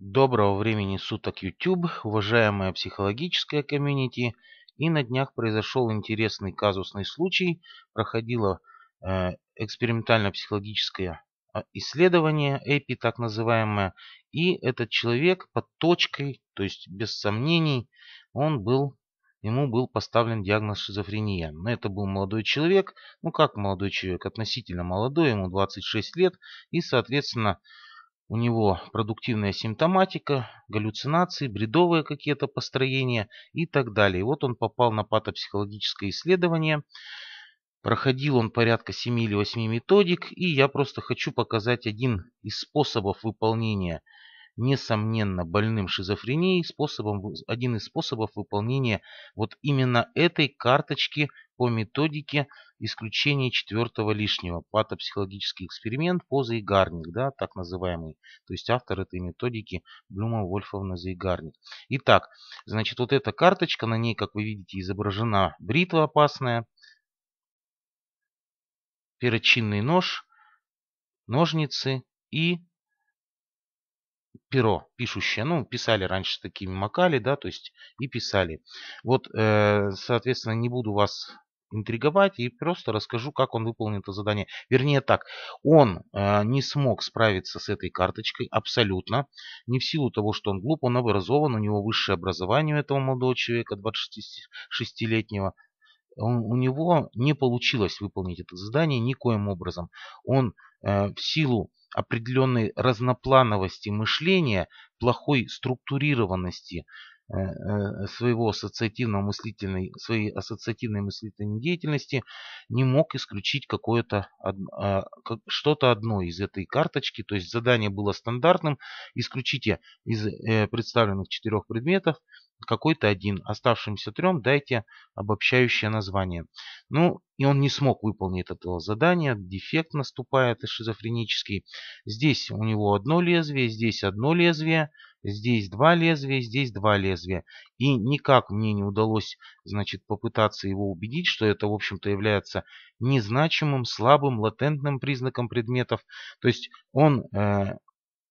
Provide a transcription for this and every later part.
Доброго времени суток, YouTube, уважаемая психологическая комьюнити. И на днях произошел интересный казусный случай. Проходило э, экспериментально-психологическое а, исследование, API так называемое. И этот человек под точкой, то есть без сомнений, он был, ему был поставлен диагноз шизофрения. Но это был молодой человек, ну как молодой человек, относительно молодой, ему 26 лет. И, соответственно, у него продуктивная симптоматика, галлюцинации, бредовые какие-то построения и так далее. вот он попал на патопсихологическое исследование. Проходил он порядка 7 или 8 методик, и я просто хочу показать один из способов выполнения – несомненно, больным шизофренией, способом, один из способов выполнения вот именно этой карточки по методике исключения четвертого лишнего. Патопсихологический эксперимент по Зайгарник, да, так называемый. То есть автор этой методики Блюма Вольфовна Зайгарник. Итак, значит, вот эта карточка, на ней, как вы видите, изображена бритва опасная, перочинный нож, ножницы и перо пишущее, ну, писали раньше такими макали, да, то есть и писали. Вот, э, соответственно, не буду вас интриговать и просто расскажу, как он выполнил это задание. Вернее так, он э, не смог справиться с этой карточкой абсолютно. Не в силу того, что он глуп, он образован, у него высшее образование у этого молодого человека, 26-летнего. у него не получилось выполнить это задание никоим образом. Он Э, в силу определенной разноплановости мышления, плохой структурированности, Э, э, своего ассоциативно-мыслительной, своей ассоциативной мыслительной деятельности не мог исключить какое-то а, что-то одно из этой карточки. То есть задание было стандартным. Исключите из э, представленных четырех предметов какой-то один. Оставшимся трем дайте обобщающее название. Ну, и он не смог выполнить этого задания. Дефект наступает шизофренический. Здесь у него одно лезвие, здесь одно лезвие – Здесь два лезвия, здесь два лезвия. И никак мне не удалось, значит, попытаться его убедить, что это, в общем-то, является незначимым, слабым, латентным признаком предметов. То есть он э,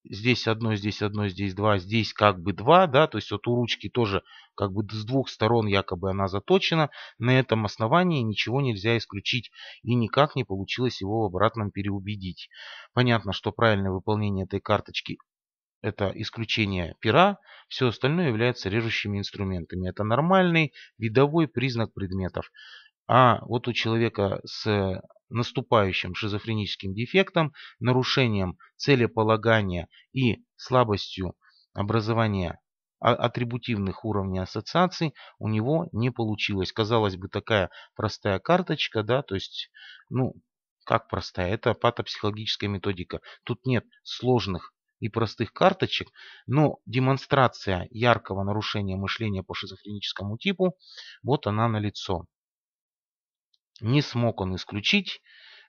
здесь одно, здесь одно, здесь два, здесь как бы два, да, то есть вот у ручки тоже как бы с двух сторон якобы она заточена. На этом основании ничего нельзя исключить и никак не получилось его в обратном переубедить. Понятно, что правильное выполнение этой карточки это исключение пера, все остальное является режущими инструментами. Это нормальный видовой признак предметов. А вот у человека с наступающим шизофреническим дефектом, нарушением целеполагания и слабостью образования а, атрибутивных уровней ассоциаций у него не получилось. Казалось бы, такая простая карточка, да, то есть, ну, как простая, это патопсихологическая методика. Тут нет сложных и простых карточек, но демонстрация яркого нарушения мышления по шизофреническому типу, вот она налицо. Не смог он исключить,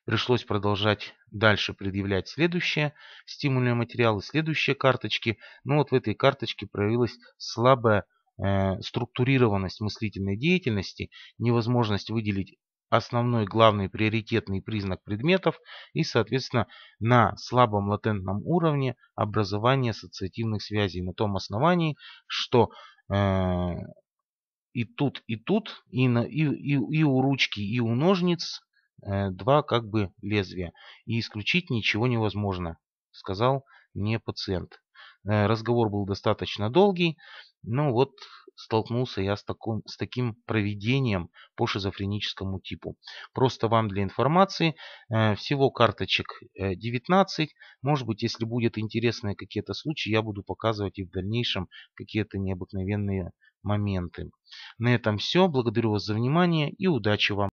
пришлось продолжать дальше предъявлять следующие стимульные материалы, следующие карточки. Ну вот в этой карточке проявилась слабая э, структурированность мыслительной деятельности, невозможность выделить основной главный приоритетный признак предметов и, соответственно, на слабом латентном уровне образование ассоциативных связей на том основании, что э, и тут, и тут, и, на, и, и, и у ручки, и у ножниц э, два как бы лезвия. И исключить ничего невозможно, сказал мне пациент. Э, разговор был достаточно долгий, но вот столкнулся я с, таком, с таким проведением по шизофреническому типу. Просто вам для информации, э, всего карточек 19. Э, Может быть, если будет интересные какие-то случаи, я буду показывать и в дальнейшем какие-то необыкновенные моменты. На этом все. Благодарю вас за внимание и удачи вам.